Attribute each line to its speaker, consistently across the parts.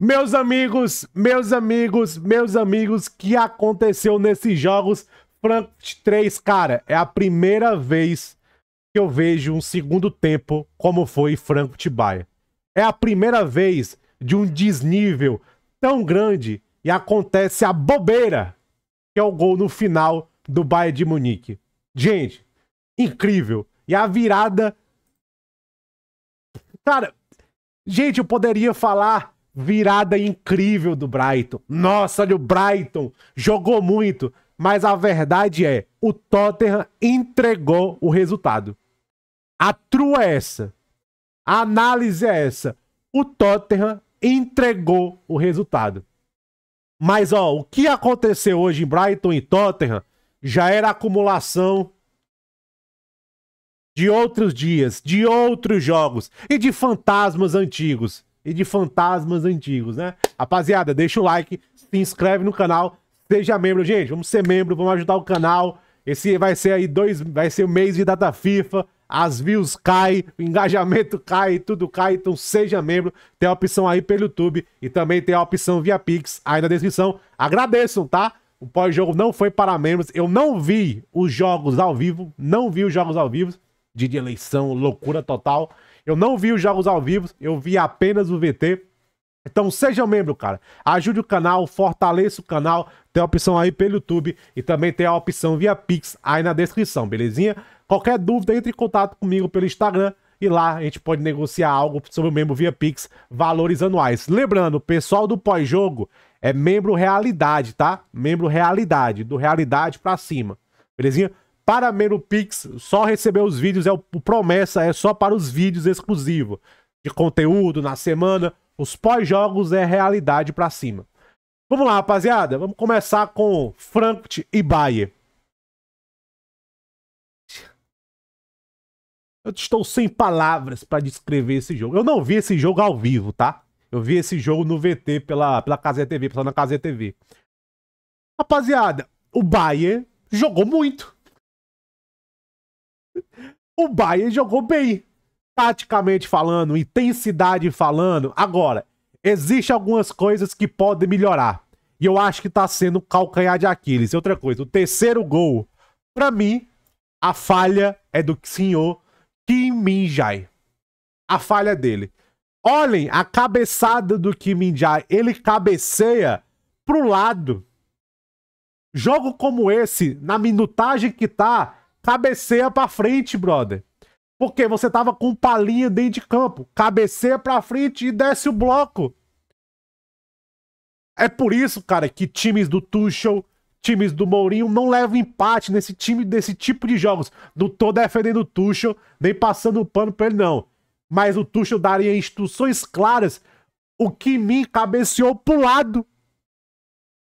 Speaker 1: Meus amigos, meus amigos, meus amigos, que aconteceu nesses jogos Frankfurt 3, cara, é a primeira vez que eu vejo um segundo tempo como foi Frankfurt Baia. É a primeira vez de um desnível tão grande e acontece a bobeira que é o gol no final do Bayern de Munique. Gente, incrível. E a virada Cara, gente, eu poderia falar Virada incrível do Brighton. Nossa, olha o Brighton. Jogou muito. Mas a verdade é, o Tottenham entregou o resultado. A trua é essa. A análise é essa. O Tottenham entregou o resultado. Mas, ó, o que aconteceu hoje em Brighton e Tottenham já era acumulação de outros dias, de outros jogos e de fantasmas antigos e de fantasmas antigos, né? Rapaziada, deixa o like, se inscreve no canal, seja membro, gente. Vamos ser membro, vamos ajudar o canal. Esse vai ser aí dois, vai ser o mês de data FIFA. As views caem, o engajamento cai, tudo cai. Então seja membro. Tem a opção aí pelo YouTube e também tem a opção via Pix aí na descrição. Agradeçam, tá? O pós-jogo não foi para membros. Eu não vi os jogos ao vivo, não vi os jogos ao vivo dia de eleição, loucura total. Eu não vi os jogos ao vivo, eu vi apenas o VT. Então seja membro, cara. Ajude o canal, fortaleça o canal. Tem a opção aí pelo YouTube e também tem a opção via Pix aí na descrição, belezinha? Qualquer dúvida, entre em contato comigo pelo Instagram e lá a gente pode negociar algo sobre o membro via Pix, valores anuais. Lembrando, pessoal do pós-jogo é membro realidade, tá? Membro realidade, do realidade para cima. Belezinha? para Pix, só receber os vídeos é o, o promessa, é só para os vídeos exclusivos de conteúdo na semana. Os pós-jogos é realidade para cima. Vamos lá, rapaziada. Vamos começar com Frankfurt e Bayer. Eu estou sem palavras para descrever esse jogo. Eu não vi esse jogo ao vivo, tá? Eu vi esse jogo no VT pela, pela Casé TV, pessoal na TV. Rapaziada, o Bayer jogou muito o Bayern jogou bem, taticamente falando, intensidade falando. Agora, existem algumas coisas que podem melhorar. E eu acho que tá sendo calcanhar de Aquiles. Outra coisa, o terceiro gol, para mim, a falha é do senhor Kim Min-jae. A falha dele. Olhem a cabeçada do Kim Min-jae. Ele cabeceia pro lado. Jogo como esse, na minutagem que tá, cabeceia pra frente, brother. Porque você tava com palinha dentro de campo. Cabeceia pra frente e desce o bloco. É por isso, cara, que times do Tuchel, times do Mourinho não levam empate nesse time desse tipo de jogos. Não tô defendendo o Tuchel, nem passando o pano pra ele, não. Mas o Tuchel daria instruções claras. O Kimi cabeceou pro lado.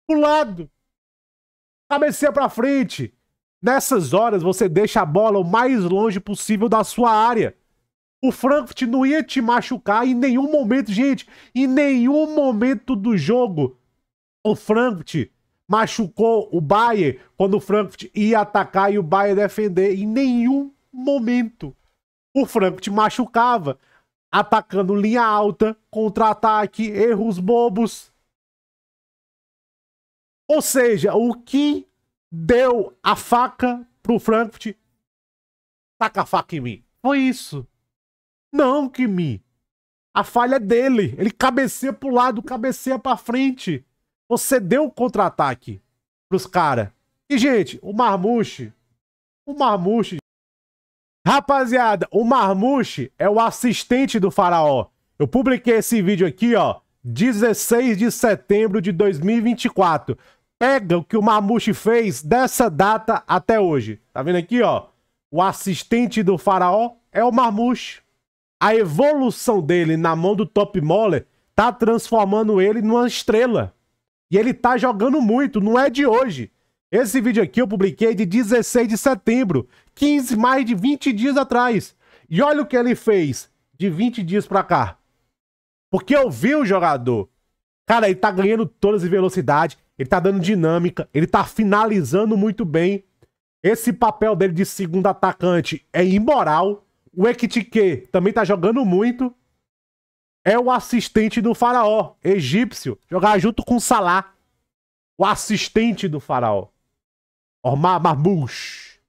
Speaker 1: Pro lado. Cabeceia pra frente. Nessas horas você deixa a bola o mais longe possível da sua área. O Frankfurt não ia te machucar em nenhum momento, gente. Em nenhum momento do jogo o Frankfurt machucou o Bayern quando o Frankfurt ia atacar e o Bayern defender. Em nenhum momento o Frankfurt machucava, atacando linha alta, contra-ataque, erros bobos. Ou seja, o que deu a faca pro Frankfurt. Taca a faca em mim. Foi isso. Não, Kimi. A falha é dele. Ele cabeceia pro lado, cabeceia pra frente. Você deu o contra-ataque pros caras. E, gente, o Marmuche. O Marmuche. Rapaziada, o Marmuche é o assistente do Faraó. Eu publiquei esse vídeo aqui, ó. 16 de setembro de 2024 pega o que o Mamushi fez dessa data até hoje. Tá vendo aqui, ó? O assistente do faraó é o Mamushi. A evolução dele na mão do Top Moller tá transformando ele numa estrela. E ele tá jogando muito, não é de hoje. Esse vídeo aqui eu publiquei de 16 de setembro, 15, mais de 20 dias atrás. E olha o que ele fez de 20 dias pra cá. Porque eu vi o jogador. Cara, ele tá ganhando todas as velocidade ele tá dando dinâmica, ele tá finalizando muito bem. Esse papel dele de segundo atacante é imoral. O Ekitike também tá jogando muito. É o assistente do faraó, egípcio, jogar junto com Salah. O assistente do faraó. Ormar Marmouche.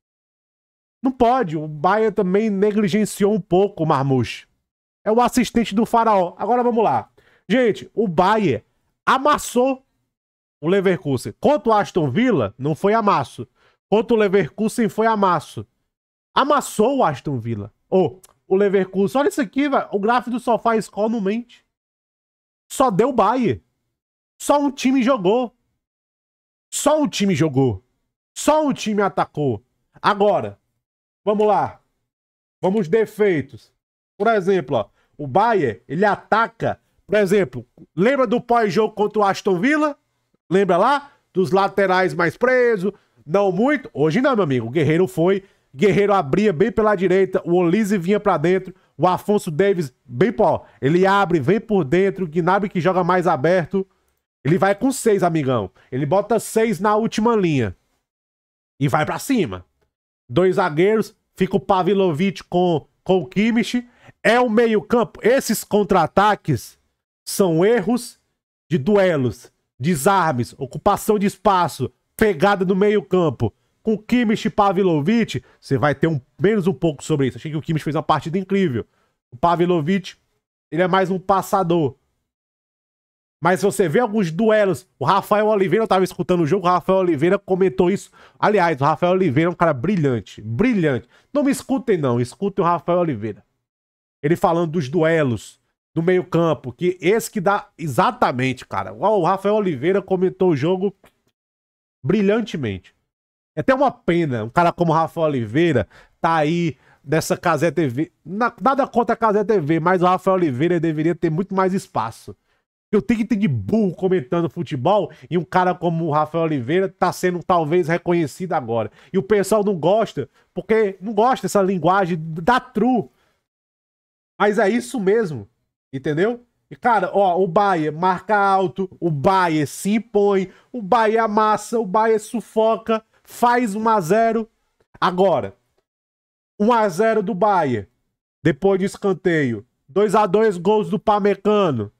Speaker 1: Não pode, o Bayern também negligenciou um pouco o Marmouche. É o assistente do faraó. Agora vamos lá. Gente, o Bayern amassou o Leverkusen. Contra o Aston Villa, não foi amasso. Contra o Leverkusen, foi amasso. Amassou o Aston Villa. Ou oh, o Leverkusen. Olha isso aqui, velho. O gráfico do Sofá Score não mente. Só deu Bayern. Só um time jogou. Só um time jogou. Só um time atacou. Agora, vamos lá. Vamos defeitos. Por exemplo, ó, o Bayern, ele ataca. Por exemplo, lembra do pós-jogo contra o Aston Villa? Lembra lá? Dos laterais mais preso, não muito. Hoje não, meu amigo. O Guerreiro foi. Guerreiro abria bem pela direita. O Olise vinha para dentro. O Afonso Davis, bem pó. Ele abre, vem por dentro. O Gnabry que joga mais aberto. Ele vai com seis, amigão. Ele bota seis na última linha. E vai para cima. Dois zagueiros. Fica o Pavlovic com, com o Kimmich. É o meio campo. Esses contra-ataques são erros de duelos desarmes, ocupação de espaço, pegada no meio-campo. Com Kimmich e Pavlovic, você vai ter um, menos um pouco sobre isso. Achei que o Kimmich fez uma partida incrível. O Pavlovic, ele é mais um passador. Mas se você vê alguns duelos, o Rafael Oliveira, eu estava escutando o jogo, o Rafael Oliveira comentou isso. Aliás, o Rafael Oliveira é um cara brilhante, brilhante. Não me escutem não, escutem o Rafael Oliveira. Ele falando dos duelos, do meio-campo, que esse que dá exatamente, cara. O Rafael Oliveira comentou o jogo brilhantemente. É até uma pena, um cara como o Rafael Oliveira tá aí nessa Casé TV. Na, nada contra a Casé TV, mas o Rafael Oliveira deveria ter muito mais espaço. Eu tenho que ter de burro comentando futebol e um cara como o Rafael Oliveira tá sendo talvez reconhecido agora. E o pessoal não gosta, porque não gosta dessa linguagem da true. Mas é isso mesmo. Entendeu? E, cara, ó, o Bayer marca alto, o Bayer se impõe, o Bayer amassa, o Bayer sufoca, faz 1 x 0 Agora, 1 x 0 do Bayer, depois de escanteio. 2 x 2 gols do Pamecano.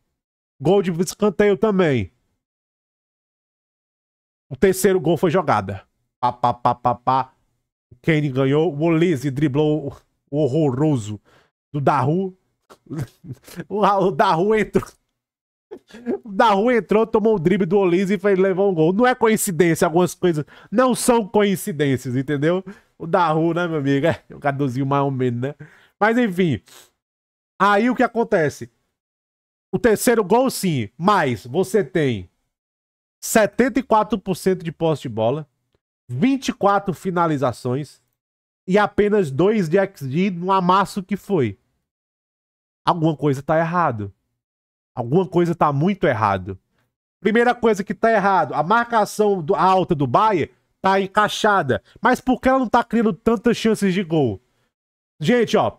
Speaker 1: Gol de escanteio também. O terceiro gol foi jogada. Pá, pá, pá, pá, pá. O Kane ganhou. O Olise driblou o horroroso do Daru. O, da rua entrou. O da rua entrou, tomou o drible do Olise e foi, levou um gol. Não é coincidência, algumas coisas não são coincidências, entendeu? O da rua, né, meu amigo? É o caduzinho mais ou menos, né? Mas enfim. Aí o que acontece? O terceiro gol, sim, mas você tem 74% de posse de bola, 24 finalizações e apenas 2 de XG no amasso que foi alguma coisa tá errado. Alguma coisa tá muito errado. Primeira coisa que tá errado, a marcação do, a alta do Bahia tá encaixada. Mas por que ela não tá criando tantas chances de gol? Gente, ó,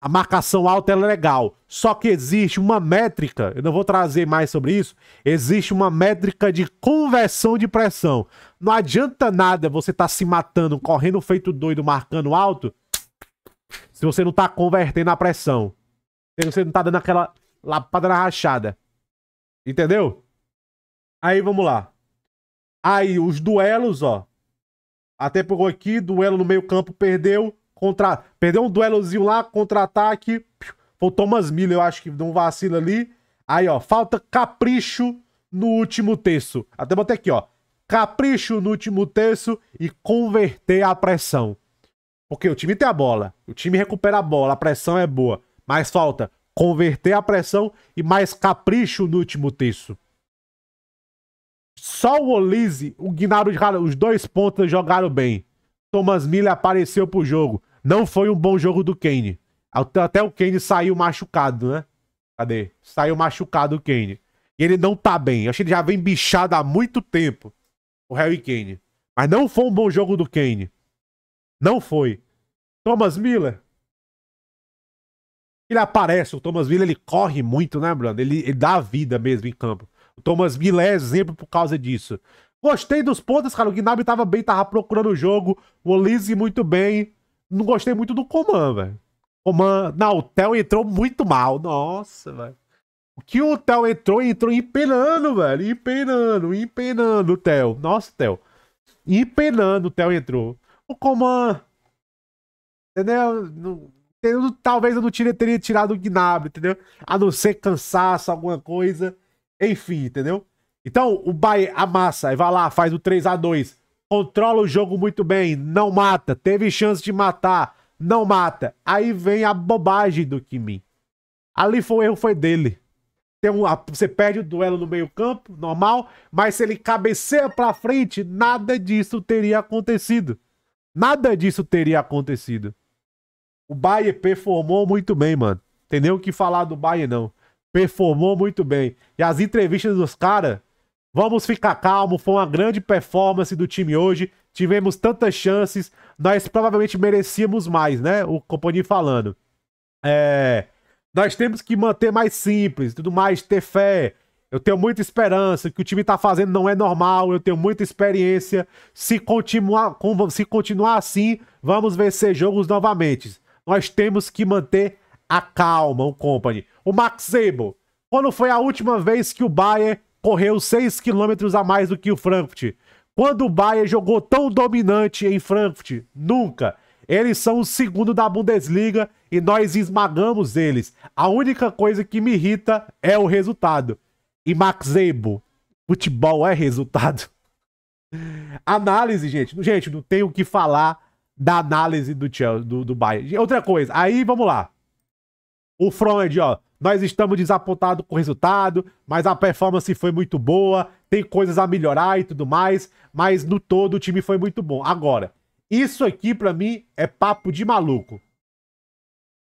Speaker 1: a marcação alta é legal. Só que existe uma métrica, eu não vou trazer mais sobre isso, existe uma métrica de conversão de pressão. Não adianta nada você tá se matando, correndo feito doido, marcando alto, se você não tá convertendo a pressão. Você não tá dando aquela lapada na rachada. Entendeu? Aí vamos lá. Aí os duelos, ó. Até pegou aqui, duelo no meio-campo, perdeu. Contra... Perdeu um duelozinho lá, contra-ataque. Foi o Thomas Miller, eu acho que um vacilo ali. Aí, ó, falta capricho no último terço. Até botei aqui, ó. Capricho no último terço e converter a pressão. Porque o time tem a bola, o time recupera a bola, a pressão é boa. Mas falta converter a pressão e mais capricho no último terço. Só o Olise, o Guinaro, os dois pontas jogaram bem. Thomas Miller apareceu pro jogo. Não foi um bom jogo do Kane. Até o Kane saiu machucado, né? Cadê? Saiu machucado o Kane. E ele não tá bem. Eu acho que ele já vem bichado há muito tempo. O Harry Kane. Mas não foi um bom jogo do Kane. Não foi. Thomas Miller ele aparece, o Thomas Miller ele corre muito, né, Bruno? Ele, ele dá vida mesmo em campo. O Thomas Miller é exemplo por causa disso. Gostei dos pontos, cara. O Gnabry tava bem, tava procurando o jogo. O Olise muito bem. Não gostei muito do Coman, velho. Coman, não, o Theo entrou muito mal. Nossa, velho. O que o Theo entrou, entrou empenando, velho. Empenando, empenando o Theo. Nossa, Theo. Empenando o Theo entrou. O Coman. Entendeu? Não talvez eu não teria tirado o Gnabry, entendeu? A não ser cansaço, alguma coisa. Enfim, entendeu? Então, o Bahia amassa e vai lá, faz o 3 a 2 Controla o jogo muito bem, não mata. Teve chance de matar, não mata. Aí vem a bobagem do Kimi. Ali foi o erro foi dele. Tem um, você perde o duelo no meio campo, normal, mas se ele cabeceia pra frente, nada disso teria acontecido. Nada disso teria acontecido. O Bayern performou muito bem, mano. Tem nem o que falar do Bayern não. Performou muito bem. E as entrevistas dos caras, vamos ficar calmo, foi uma grande performance do time hoje. Tivemos tantas chances, nós provavelmente merecíamos mais, né? O companheiro falando. É, nós temos que manter mais simples, tudo mais, ter fé. Eu tenho muita esperança. O que o time tá fazendo não é normal. Eu tenho muita experiência. Se continuar, se continuar assim, vamos vencer jogos novamente. Nós temos que manter a calma, o company. O Max Zebo, quando foi a última vez que o Bayern correu 6 km a mais do que o Frankfurt? Quando o Bayern jogou tão dominante em Frankfurt? Nunca. Eles são o segundo da Bundesliga e nós esmagamos eles. A única coisa que me irrita é o resultado. E Max Zebo, futebol é resultado. Análise, gente. Gente, não tenho o que falar da análise do, Chelsea, do, do Bayern. Outra coisa, aí vamos lá. O Freund, ó. Nós estamos desapontados com o resultado, mas a performance foi muito boa, tem coisas a melhorar e tudo mais, mas no todo o time foi muito bom. Agora, isso aqui para mim é papo de maluco.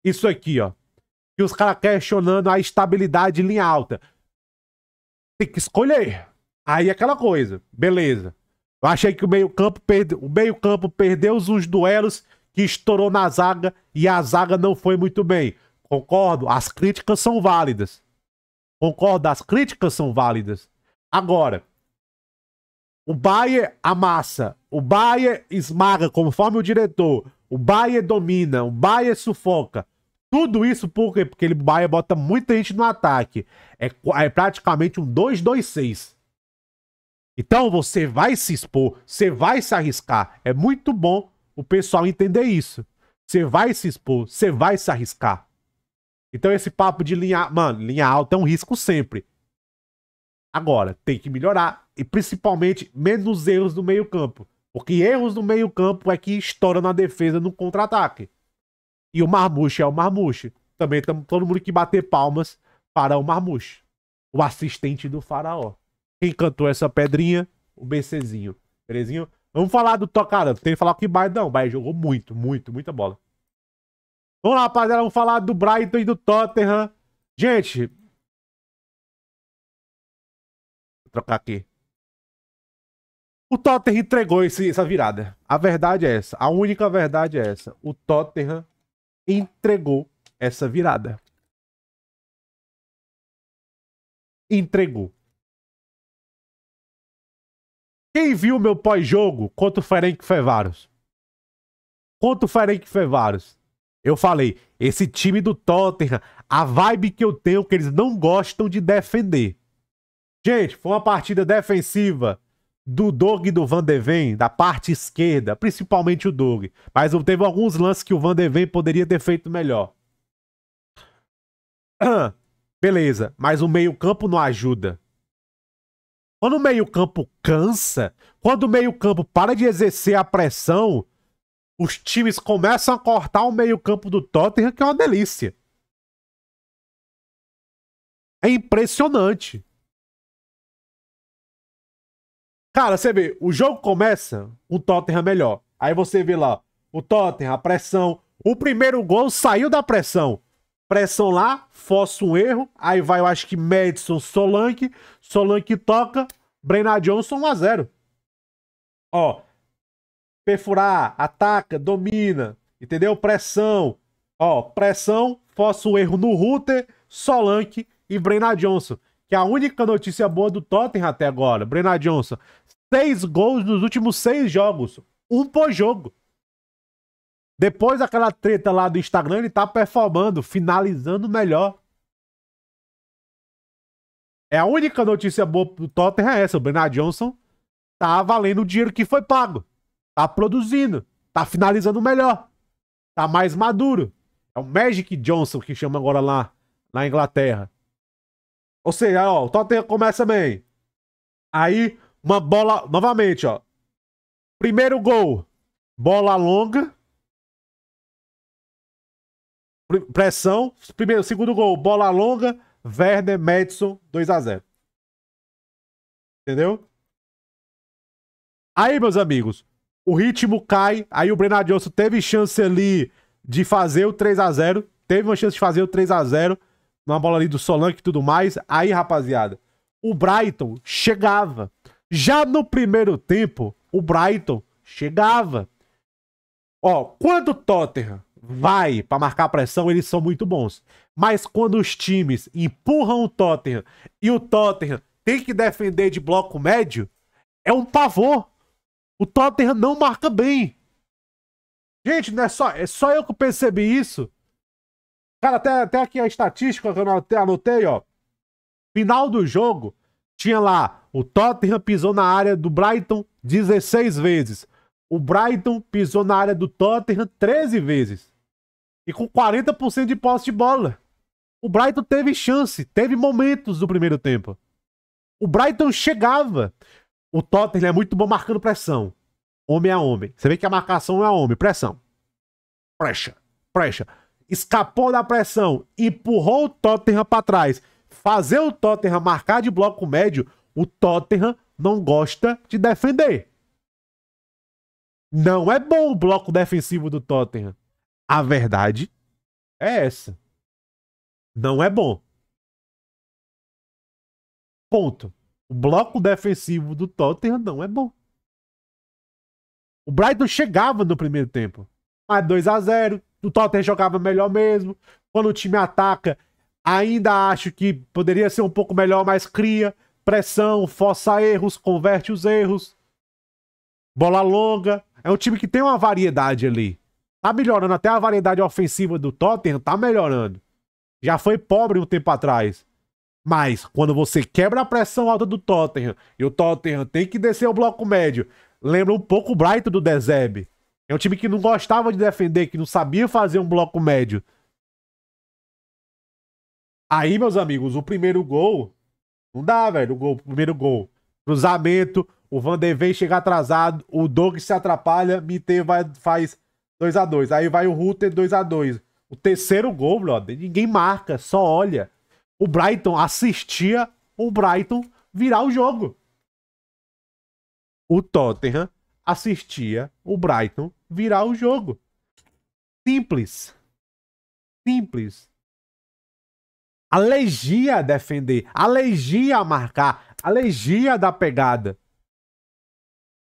Speaker 1: Isso aqui, ó. Que os caras questionando a estabilidade em linha alta. Tem que escolher. Aí é aquela coisa, beleza. Eu achei que o meio-campo perdeu, o meio-campo perdeu os duelos que estourou na zaga e a zaga não foi muito bem. Concordo, as críticas são válidas. Concordo, as críticas são válidas. Agora, o Bayer amassa, o Bayer esmaga, conforme o diretor. O Bayer domina, o Bayer sufoca. Tudo isso por quê? Porque o Bayer bota muita gente no ataque. É, é praticamente um 2-2-6. Então você vai se expor, você vai se arriscar. É muito bom o pessoal entender isso. Você vai se expor, você vai se arriscar. Então esse papo de linha, mano, linha alta é um risco sempre. Agora, tem que melhorar e principalmente menos erros no meio-campo, porque erros no meio-campo é que estoura na defesa no contra-ataque. E o Marmuche é o Marmuche. Também estamos todo mundo que bater palmas para o Marmuche, o assistente do Faraó. Quem cantou essa pedrinha? O BCzinho. Belezinho? Vamos falar do ToCara. Tem que falar que Bayern não. Bayern jogou muito, muito, muita bola. Vamos lá, rapaziada. Vamos falar do Brighton e do Tottenham. Gente. Vou trocar aqui. O Tottenham entregou esse, essa virada. A verdade é essa. A única verdade é essa. O Tottenham entregou
Speaker 2: essa virada. Entregou. Quem viu meu pós-jogo contra o
Speaker 1: Ferenc Fevaros? Contra o Ferenc Fevaros. Eu falei, esse time do Tottenham, a vibe que eu tenho que eles não gostam de defender. Gente, foi uma partida defensiva do Dog e do Van de Ven, da parte esquerda, principalmente o Dog. Mas teve alguns lances que o Van de Ven poderia ter feito melhor. Beleza, mas o meio-campo não ajuda. Quando o meio-campo cansa, quando o meio-campo para de exercer a pressão, os times começam a cortar o meio-campo do Tottenham, que é uma delícia. É impressionante. Cara, você vê, o jogo começa, o Tottenham é melhor. Aí você vê lá, o Tottenham, a pressão. O primeiro gol saiu da pressão pressão lá, força um erro. Aí vai, eu acho que Madison, Solanke. Solanke toca, Brennan Johnson 1x0. Ó, perfurar, ataca, domina, entendeu? Pressão. Ó, pressão, força um erro no router, Solanke e Brennan Johnson. Que é a única notícia boa do Tottenham até agora. Brennan Johnson, seis gols nos últimos seis jogos. Um por jogo. Depois daquela treta lá do Instagram, ele tá performando, finalizando melhor. É a única notícia boa do Tottenham é essa. O Bernard Johnson tá valendo o dinheiro que foi pago. Tá produzindo. Tá finalizando melhor. Tá mais maduro. É o Magic Johnson que chama agora lá na Inglaterra. Ou seja, ó, o Tottenham começa bem. Aí, uma bola. Novamente, ó. Primeiro gol. Bola longa pressão. Primeiro, segundo gol, bola longa, Werner, Madison, 2 x 0 Entendeu? Aí, meus amigos, o ritmo cai. Aí o Brennan Johnson teve chance ali de fazer o 3 x 0 Teve uma chance de fazer o 3 x 0 Numa bola ali do Solanke e tudo mais. Aí, rapaziada, o Brighton chegava. Já no primeiro tempo, o Brighton chegava. Ó, quando o Tottenham vai para marcar pressão, eles são muito bons. Mas quando os times empurram o Tottenham e o Tottenham tem que defender de bloco médio, é um pavor. O Tottenham não marca bem. Gente, não é só, é só eu que percebi isso. Cara, até, até aqui a estatística que eu anotei, anotei, ó. Final do jogo, tinha lá o Tottenham pisou na área do Brighton 16 vezes. O Brighton pisou na área do Tottenham 13 vezes. E com 40% de posse de bola. O Brighton teve chance, teve momentos do primeiro tempo. O Brighton chegava. O Tottenham é muito bom marcando pressão. Homem a homem. Você vê que a marcação é a homem, pressão. pressa, pressa. Escapou da pressão, empurrou o Tottenham para trás. Fazer o Tottenham marcar de bloco médio, o Tottenham não gosta de defender. Não é bom o bloco defensivo do Tottenham. A verdade
Speaker 2: é essa. Não é bom.
Speaker 1: Ponto. O bloco defensivo do Tottenham não é bom. O Brighton chegava no primeiro tempo. Mas 2 a 0 O Tottenham jogava melhor mesmo. Quando o time ataca, ainda acho que poderia ser um pouco melhor, mas cria pressão, força erros, converte os erros. Bola longa. É um time que tem uma variedade ali. Tá melhorando até a variedade ofensiva do Tottenham, tá melhorando. Já foi pobre um tempo atrás. Mas quando você quebra a pressão alta do Tottenham e o Tottenham tem que descer o bloco médio, lembra um pouco o Brighton do Dezeb. É um time que não gostava de defender, que não sabia fazer um bloco médio. Aí, meus amigos, o primeiro gol. Não dá, velho. O, gol, o primeiro gol. Cruzamento. O Van de Ven chega atrasado. O Doug se atrapalha. Mitê vai, faz 2 a 2 Aí vai o Ruther, 2 a 2 O terceiro gol, brother, ninguém marca, só olha. O Brighton assistia o Brighton virar o jogo. O Tottenham assistia o Brighton virar o jogo. Simples. Simples. a defender, a marcar, alergia da pegada.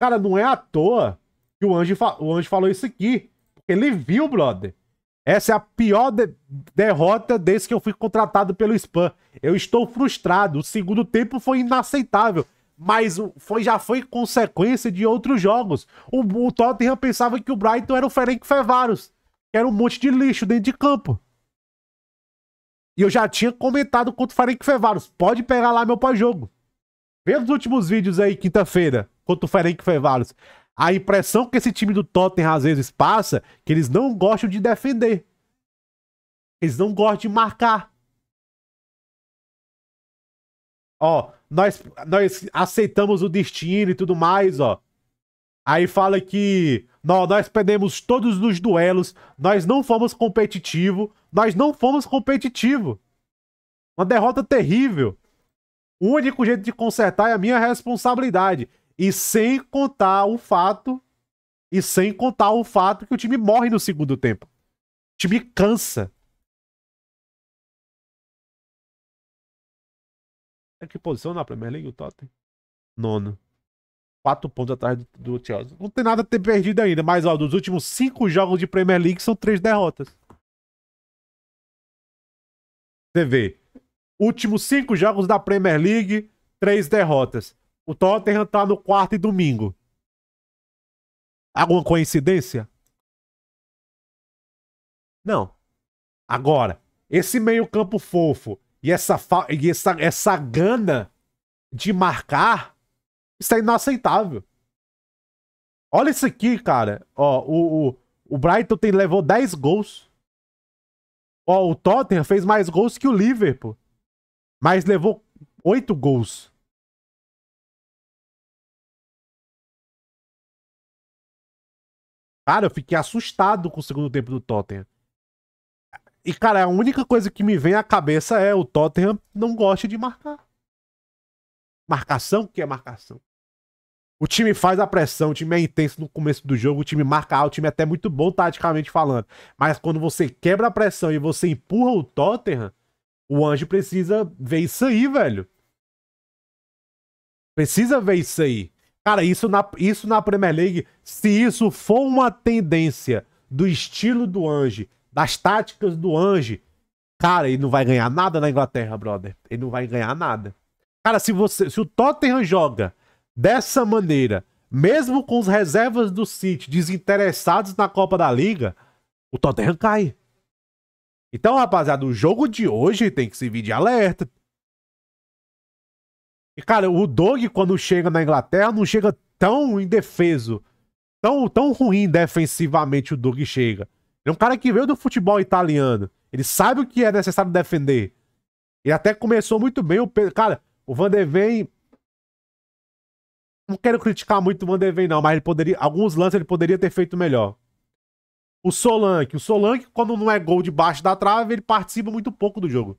Speaker 1: Cara, não é à toa que o Anjo, o Anjo falou isso aqui. Ele viu, brother. Essa é a pior de derrota desde que eu fui contratado pelo Spam. Eu estou frustrado. O segundo tempo foi inaceitável. Mas foi, já foi consequência de outros jogos. O, o Tottenham pensava que o Brighton era o Ferenc Fevaros. Que era um monte de lixo dentro de campo. E eu já tinha comentado contra o Ferenc Fevaros. Pode pegar lá meu pós-jogo. Vê os últimos vídeos aí, quinta-feira, contra o Ferenc Fevaros a impressão que esse time do Tottenham às vezes passa que eles não gostam de defender. Eles não gostam de marcar. Ó, nós, nós aceitamos o destino e tudo mais, ó. Aí fala que não, nós perdemos todos os duelos, nós não fomos competitivo, nós não fomos competitivo. Uma derrota terrível. O único jeito de consertar é a minha responsabilidade. E sem contar o fato. E sem contar o fato que o time morre no segundo tempo. O time cansa.
Speaker 2: É que posição na
Speaker 1: Premier League o Tottenham? Nono. Quatro pontos atrás do, do, Chelsea. Não tem nada a ter perdido ainda, mas ó, dos últimos cinco jogos de Premier League são três derrotas. Você vê. Últimos cinco jogos da Premier League,
Speaker 2: três derrotas. O Tottenham tá no quarto e domingo.
Speaker 1: Alguma coincidência? Não. Agora, esse meio-campo fofo e essa, e essa, essa gana de marcar, isso é inaceitável. Olha isso aqui, cara. Ó, o, o, o Brighton tem, levou 10 gols. Ó, o Tottenham fez mais gols que o Liverpool. Mas levou 8 gols. Cara, eu fiquei assustado com o segundo tempo do Tottenham. E, cara, a única coisa que me vem à cabeça é o Tottenham não gosta de marcar. Marcação? O que é marcação? O time faz a pressão, o time é intenso no começo do jogo, o time marca alto, o time é até muito bom taticamente falando. Mas quando você quebra a pressão e você empurra o Tottenham, o Anjo precisa ver isso aí, velho. Precisa ver isso aí. Cara, isso na, isso na Premier League, se isso for uma tendência do estilo do Ange, das táticas do Ange, cara, ele não vai ganhar nada na Inglaterra, brother. Ele não vai ganhar nada. Cara, se você, se o Tottenham joga dessa maneira, mesmo com as reservas do City desinteressados na Copa da Liga, o Tottenham cai. Então, rapaziada, o jogo de hoje tem que servir de alerta. E, cara, o Dog, quando chega na Inglaterra, não chega tão indefeso. Tão, tão ruim defensivamente o Dog chega. Ele é um cara que veio do futebol italiano. Ele sabe o que é necessário defender. E até começou muito bem. O Cara, o Van de Ven... Não quero criticar muito o Van de Ven, não, mas ele poderia... alguns lances ele poderia ter feito melhor. O Solanke. O Solanke, quando não é gol debaixo da trave, ele participa muito pouco do jogo.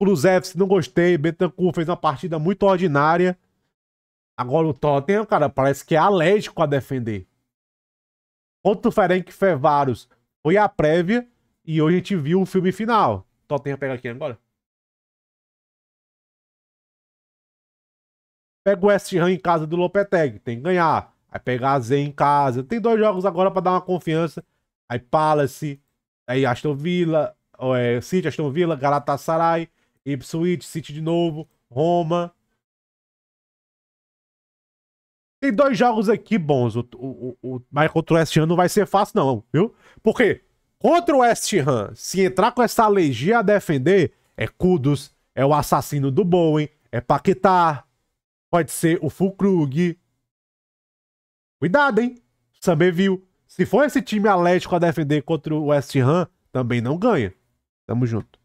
Speaker 1: Kulusevski, não gostei. Betancourt fez uma partida muito ordinária. Agora o Tottenham, cara, parece que é alérgico a defender. Outro Ferenc Fevaros foi a prévia e hoje a gente viu o filme final. Tottenham pega aqui agora. Pega o West Ham em casa do Lopeteg, tem que ganhar. Aí pega a Z em casa. Tem dois jogos agora para dar uma confiança. Aí Palace, aí Aston Villa, é, City, Aston Villa, Galatasaray. Ipswich, City de novo, Roma. Tem dois jogos aqui bons. O, o, o, mas contra o West Ham não vai ser fácil, não, viu? Porque contra o West Ham, se entrar com essa alergia a defender, é Kudos, é o assassino do Bowen, é Paquetá, pode ser o Fulkrug. Cuidado, hein? saber viu. Se for esse time atlético a defender contra o West Ham, também não ganha. Tamo junto.